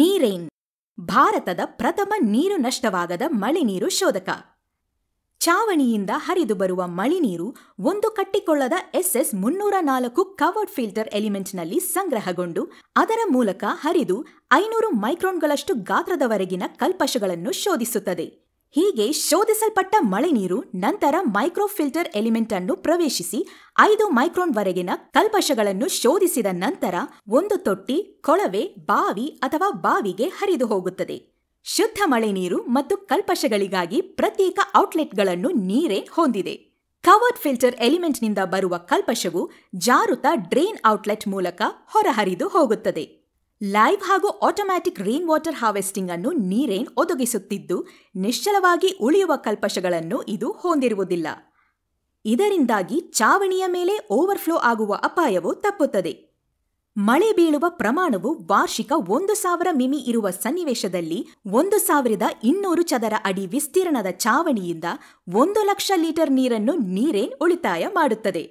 ನೀರೇನ್ ಭಾರತದ ಪ್ರಥಮ ನೀರು ನಷ್ಟವಾಗದ ಮಳೆ ನೀರು ಶೋಧಕ ಚಾವಣಿಯಿಂದ ಹರಿದು ಬರುವ ಮಳೆ ನೀರು ಒಂದು ಕಟ್ಟಿಕೊಳ್ಳದ ಎಸ್ಎಸ್ ಮುನ್ನೂರ ನಾಲ್ಕು ಕವರ್ಡ್ ಫಿಲ್ಟರ್ ಎಲಿಮೆಂಟ್ನಲ್ಲಿ ಸಂಗ್ರಹಗೊಂಡು ಅದರ ಮೂಲಕ ಹರಿದು ಐನೂರು ಮೈಕ್ರೋನ್ಗಳಷ್ಟು ಗಾತ್ರದವರೆಗಿನ ಕಲ್ಪಶಗಳನ್ನು ಶೋಧಿಸುತ್ತದೆ ಹೀಗೆ ಶೋಧಿಸಲ್ಪಟ್ಟ ಮಳೆ ನೀರು ನಂತರ ಮೈಕ್ರೋಫಿಲ್ಟರ್ ಎಲಿಮೆಂಟ್ ಅನ್ನು ಪ್ರವೇಶಿಸಿ ಐದು ಮೈಕ್ರೋನ್ ವರೆಗಿನ ಕಲ್ಪಶಗಳನ್ನು ಶೋಧಿಸಿದ ನಂತರ ಒಂದು ತೊಟ್ಟಿ ಕೊಳವೆ ಬಾವಿ ಅಥವಾ ಬಾವಿಗೆ ಹರಿದು ಹೋಗುತ್ತದೆ ಶುದ್ಧ ಮಳೆ ನೀರು ಮತ್ತು ಕಲ್ಪಶಗಳಿಗಾಗಿ ಪ್ರತ್ಯೇಕ ಔಟ್ಲೆಟ್ಗಳನ್ನು ನೀರೇ ಹೊಂದಿದೆ ಕವರ್ಡ್ ಫಿಲ್ಟರ್ ಎಲಿಮೆಂಟ್ನಿಂದ ಬರುವ ಕಲ್ಪಶವು ಜಾರುತ ಡ್ರೈನ್ ಔಟ್ಲೆಟ್ ಮೂಲಕ ಹೊರಹರಿದು ಹೋಗುತ್ತದೆ ಲೈವ್ ಹಾಗೂ ಆಟೋಮ್ಯಾಟಿಕ್ ರೈನ್ ವಾಟರ್ ಹಾರ್ವೆಸ್ಟಿಂಗ್ ಅನ್ನು ನೀರೇನ್ ಒದಗಿಸುತ್ತಿದ್ದು ನಿಶ್ಚಲವಾಗಿ ಉಳಿಯುವ ಕಲ್ಪಶಗಳನ್ನು ಇದು ಹೊಂದಿರುವುದಿಲ್ಲ ಇದರಿಂದಾಗಿ ಚಾವಣಿಯ ಮೇಲೆ ಓವರ್ಫ್ಲೋ ಆಗುವ ಅಪಾಯವು ತಪ್ಪುತ್ತದೆ ಮಳೆ ಬೀಳುವ ಪ್ರಮಾಣವು ವಾರ್ಷಿಕ ಒಂದು ಸಾವಿರ ಮಿಮಿ ಇರುವ ಸನ್ನಿವೇಶದಲ್ಲಿ ಒಂದು ಸಾವಿರದ ಇನ್ನೂರು ಚದರ ಅಡಿ ವಿಸ್ತೀರ್ಣದ ಚಾವಣಿಯಿಂದ ಒಂದು ಲಕ್ಷ ಲೀಟರ್ ನೀರನ್ನು ನೀರೇನ್ ಉಳಿತಾಯ ಮಾಡುತ್ತದೆ